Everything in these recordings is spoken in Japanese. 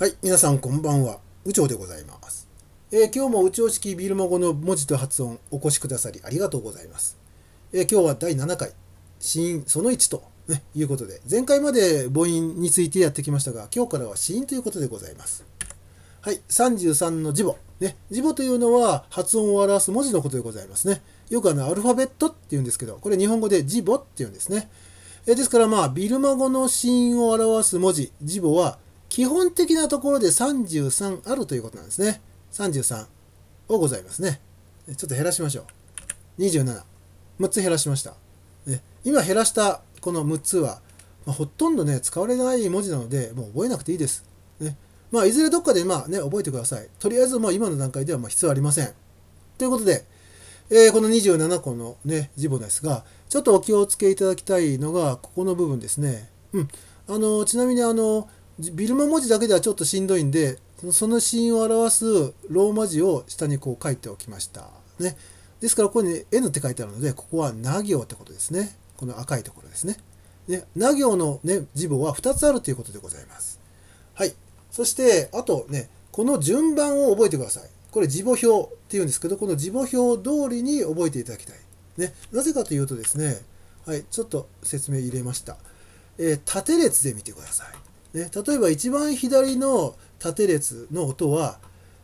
はい、皆さんこんばんは。宇宙でございます。えー、今日も宇宙式ビルマ語の文字と発音お越しくださりありがとうございます。えー、今日は第7回、死因その1と、ね、いうことで、前回まで母音についてやってきましたが、今日からは死因ということでございます。はい、33の字母。ね、字母というのは発音を表す文字のことでございますね。よくあのアルファベットっていうんですけど、これ日本語で字母っていうんですね。えー、ですからまあ、ビルマ語の死因を表す文字、字母は基本的なところで33あるということなんですね。33をございますね。ちょっと減らしましょう。27。6つ減らしました。ね、今減らしたこの6つは、まあ、ほとんどね、使われない文字なので、もう覚えなくていいです。ね、まあ、いずれどっかでまあね、覚えてください。とりあえず、まあ、今の段階ではまあ必要ありません。ということで、えー、この27個のね、字母ですが、ちょっとお気をつけいただきたいのが、ここの部分ですね。うん。あの、ちなみにあの、ビルマ文字だけではちょっとしんどいんで、そのシーンを表すローマ字を下にこう書いておきました。ね。ですから、ここに N って書いてあるので、ここはな行ってことですね。この赤いところですね。ね、な行のね、字母は2つあるということでございます。はい。そして、あとね、この順番を覚えてください。これ、字母表っていうんですけど、この字母表通りに覚えていただきたい。ね、なぜかというとですね、はい、ちょっと説明入れました。えー、縦列で見てください。ね、例えば一番左の縦列の音は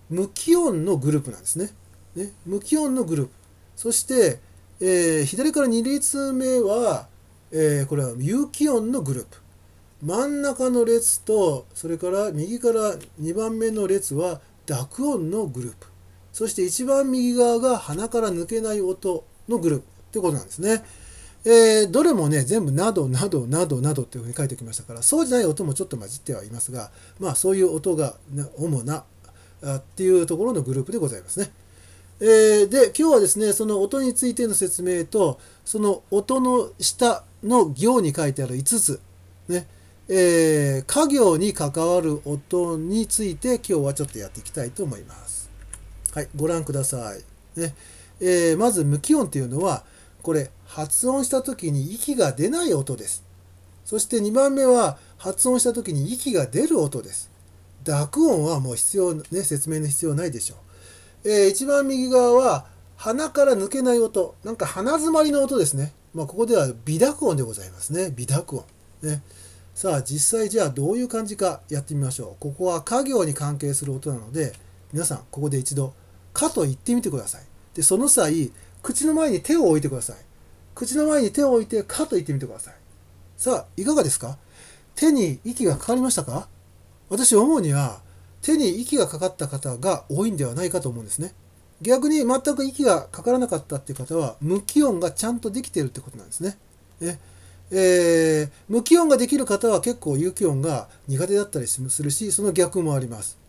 無気音のグループなんですね。ね無気音のグループ。そして、えー、左から2列目は、えー、これは有気音のグループ。真ん中の列とそれから右から2番目の列は濁音のグループ。そして一番右側が鼻から抜けない音のグループってことなんですね。えー、どれもね、全部などなどなどなどっていうふうに書いておきましたから、そうじゃない音もちょっと混じってはいますが、まあそういう音が主なっていうところのグループでございますね。えー、で、今日はですね、その音についての説明と、その音の下の行に書いてある5つ、ね、えー、家業に関わる音について今日はちょっとやっていきたいと思います。はい、ご覧ください。ねえー、まず無気音っていうのは、これ発音した時に息が出ない音です。そして2番目は発音した時に息が出る音です。濁音はもう必要、ね、説明の必要ないでしょう。えー、一番右側は鼻から抜けない音。なんか鼻詰まりの音ですね。まあ、ここでは微濁音でございますね。微濁音。ね、さあ実際じゃあどういう感じかやってみましょう。ここは家業に関係する音なので皆さんここで一度「か」と言ってみてください。でその際口の前に手を置いてください。口の前に手を置いて、かと言ってみてください。さあ、いかがですか手に息がかかりましたか私思うには、手に息がかかった方が多いんではないかと思うんですね。逆に全く息がかからなかったっていう方は、無気温がちゃんとできてるってことなんですね。ええー、無気温ができる方は結構有気温が苦手だったりするし、その逆もあります。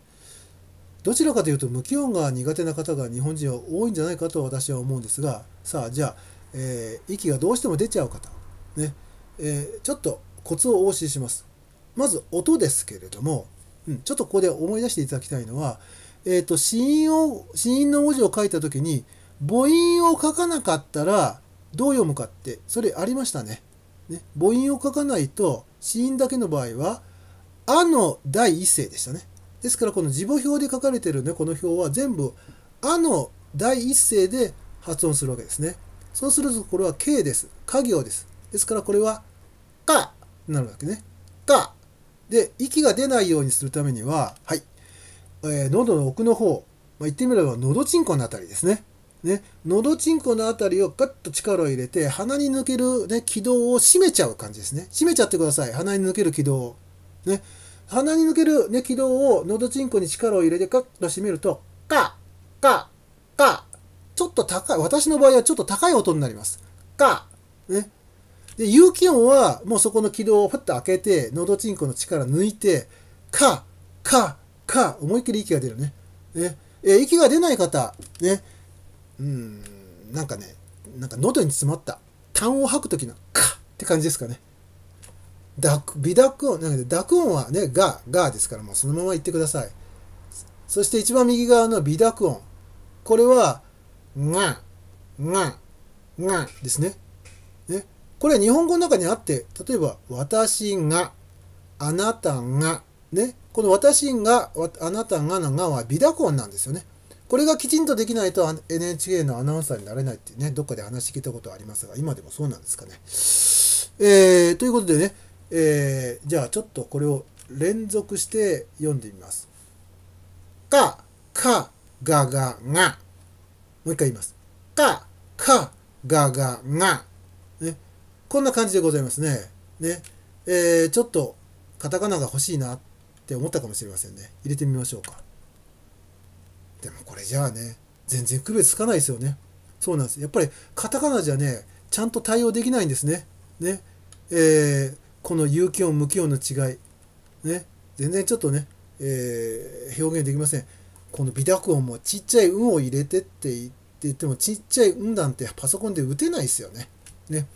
どちらかというと無気温が苦手な方が日本人は多いんじゃないかと私は思うんですがさあじゃあ、えー、息がどうしても出ちゃう方、ねえー、ちょっとコツをお教えしますまず音ですけれども、うん、ちょっとここで思い出していただきたいのは、えーと、死因を死因の文字を書いた時に母音を書かなかったらどう読むかってそれありましたね。ね母音を書かないと死因だけの場合は「あ」の第一声でしたね。ですからこの字母表で書かれてるねこの表は全部「あ」の第一声で発音するわけですね。そうするとこれは K です。家業です。ですからこれは「か」になるわけね。「か」で息が出ないようにするためにははい、えー、喉の奥の方、まあ、言ってみれば喉ちんこの辺りですね。ね、喉ちんこの辺りをガッと力を入れて鼻に抜ける、ね、軌道を締めちゃう感じですね。締めちゃってください。鼻に抜ける軌道を。ね、鼻に抜ける、ね、気道を喉チンコに力を入れてカッと締めると、カッ、カッ、カッ、ちょっと高い、私の場合はちょっと高い音になります。カッ、ね。で、有機音はもうそこの気道をふっと開けて、喉チンコの力抜いて、カッ、カッ、カッ、思いっきり息が出るね。ねえ息が出ない方、ね、うん、なんかね、なんか喉に詰まった、痰を吐く時のカッって感じですかね。ダク、微濁音、なん濁音はね、が、がですから、もうそのまま言ってください。そして一番右側の微濁音。これは、が、が、がですね。ね。これは日本語の中にあって、例えば、私が、あなたが、ね。この私が、あなたがのがは微濁音なんですよね。これがきちんとできないと NHK のアナウンサーになれないってね、どっかで話聞いたことありますが、今でもそうなんですかね。えー、ということでね、えー、じゃあちょっとこれを連続して読んでみます。か、か、ががが。もう一回言います。か、か、ががが。ね。こんな感じでございますね。ね。えー、ちょっとカタカナが欲しいなって思ったかもしれませんね。入れてみましょうか。でもこれじゃあね、全然区別つかないですよね。そうなんです。やっぱりカタカナじゃね、ちゃんと対応できないんですね。ね。えー、この有機音無機音の違いね全然ちょっとね、えー、表現できませんこの微濁音もちっちゃい「運を入れてって言ってもちっちゃい「運なんてパソコンで打てないですよねね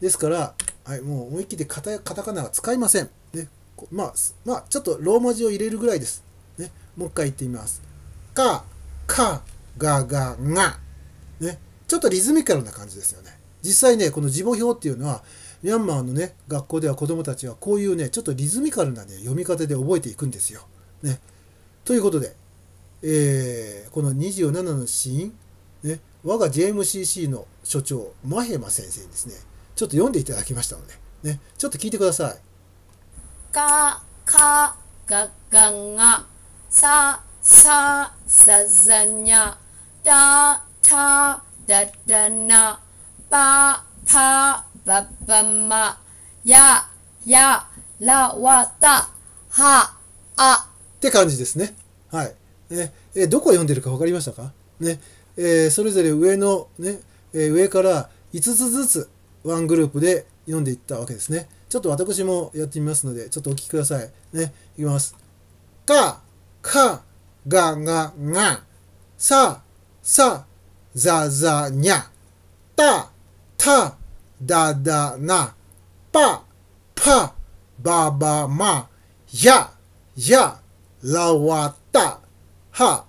ですから、はい、もう思い切ってカタカナは使いません、ね、まあ、まあ、ちょっとローマ字を入れるぐらいです、ね、もう一回言ってみますかかがががねちょっとリズミカルな感じですよね実際ねこの字母表っていうのはミャンマーのね学校では子どもたちはこういうねちょっとリズミカルな、ね、読み方で覚えていくんですよ。ね、ということで、えー、この27のシーン、ね、我が JMCC の所長マヘマ先生にですねちょっと読んでいただきましたので、ね、ちょっと聞いてください。かかがががさささざにゃだただだなぱぱばばまややらわたはあって感じですね。はい。ね、えどこ読んでるか分かりましたかね、えー、それぞれ上のね、えー、上から5つずつワングループで読んでいったわけですね。ちょっと私もやってみますので、ちょっとお聞きください。ね、いきます。か、か、が、が、が、さ、さ、ざ、ざ、にゃ、た、た、だだな、ぱ、ぱ、ばばま、や、や、らわた、は、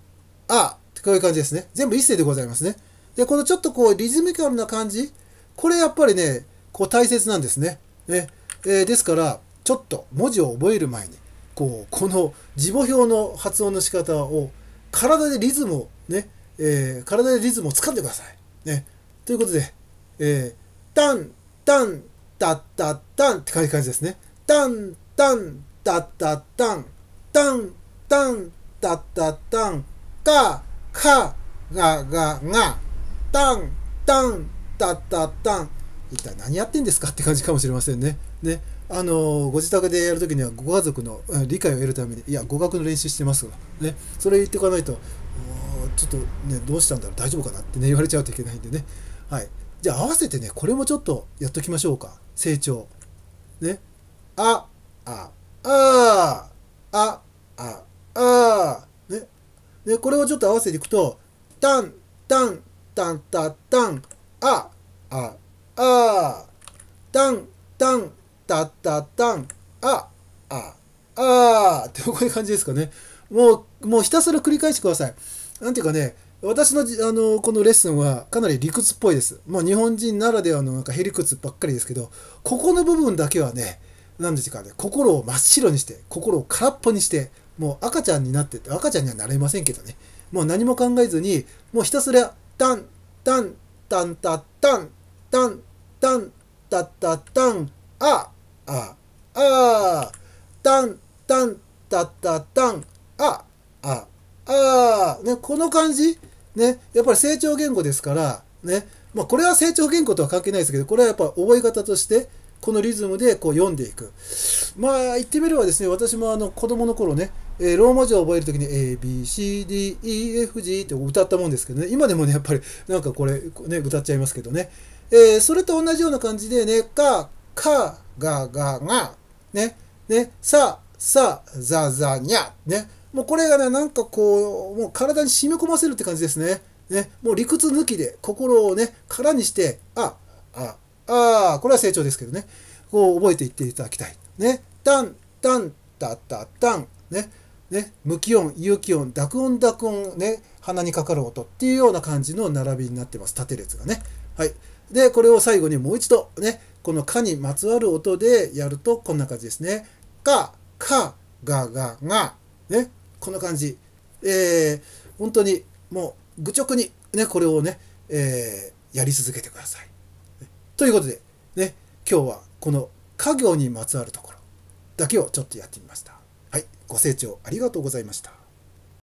あ、ってこういう感じですね。全部一声でございますね。で、このちょっとこうリズミカルな感じ、これやっぱりね、こう大切なんですね。ねえー、ですから、ちょっと文字を覚える前に、こう、この字母表の発音の仕方を、体でリズムをね、えー、体でリズムを掴んでください。ね、ということで、えー、タン、タン、タッタッタンって感じですね。タン、タン、タッタッタン、タン、タン、タッタッタン、カ、カ、ガ、ガ、ガ、タン、タン、タッタッタン。一体何やってんですかって感じかもしれませんね。ね。あのご自宅でやるときにはご家族の理解を得るためにいや語学の練習してますねそれ言っておかないとちょっとねどうしたんだろう大丈夫かなってね言われちゃうといけないんでねはいじゃあ合わせてね、これもちょっとやっときましょうか。成長。ね。あ、あ、あ、あ、あ、あ、ね。ね、これをちょっと合わせていくと、たん、たん、たん、た、たん、あ、あ、あ、たん、たん、た、た、たん、あ、あ、あ、ってこういう感じですかね。もう、もうひたすら繰り返してください。なんていうかね、私のあのこのレッスンはかなり理屈っぽいです。まあ、日本人ならではのなんかへりくつばっかりですけど、ここの部分だけはね、何ですかね、心を真っ白にして、心を空っぽにして、もう赤ちゃんになってて、赤ちゃんにはなれませんけどね、もう何も考えずに、もうひたすら、タン、タン、タン、タッタン、タン、タン、タッタッタン、あ、あ、あ、タン、タン、タッタッタン、あ、あ、あ、ね、この感じね、やっぱり成長言語ですから、ね、まあ、これは成長言語とは関係ないですけど、これはやっぱ覚え方として、このリズムでこう読んでいく。まあ、言ってみればですね、私もあの子供の頃ね、えー、ローマ字を覚えるときに A, B, C, D, E, F, G って歌ったもんですけどね、今でもね、やっぱりなんかこれ、ね、歌っちゃいますけどね、えー、それと同じような感じでね、か、か、が、が、が、ね、ね、さ、さ、ざ、ざ、にゃ、ね、もうこれがね、なんかこう、もう体に染み込ませるって感じですね。ね、もう理屈抜きで心をね、空にして、あ、あ、あ、これは成長ですけどね、こう覚えていっていただきたい。ね、タン、タン、タタタン、ね、ね、無気音、有気音、濁音、濁音、ね、鼻にかかる音っていうような感じの並びになってます。縦列がね。はい。で、これを最後にもう一度、ね、このかにまつわる音でやるとこんな感じですね。か、か、が、が、が、ね、この感じ、えー、本当にもう愚直に、ね、これをね、えー、やり続けてください。ということで、ね、今日はこの家業にまつわるところだけをちょっとやってみました。はい、ご清聴ありがとうございました。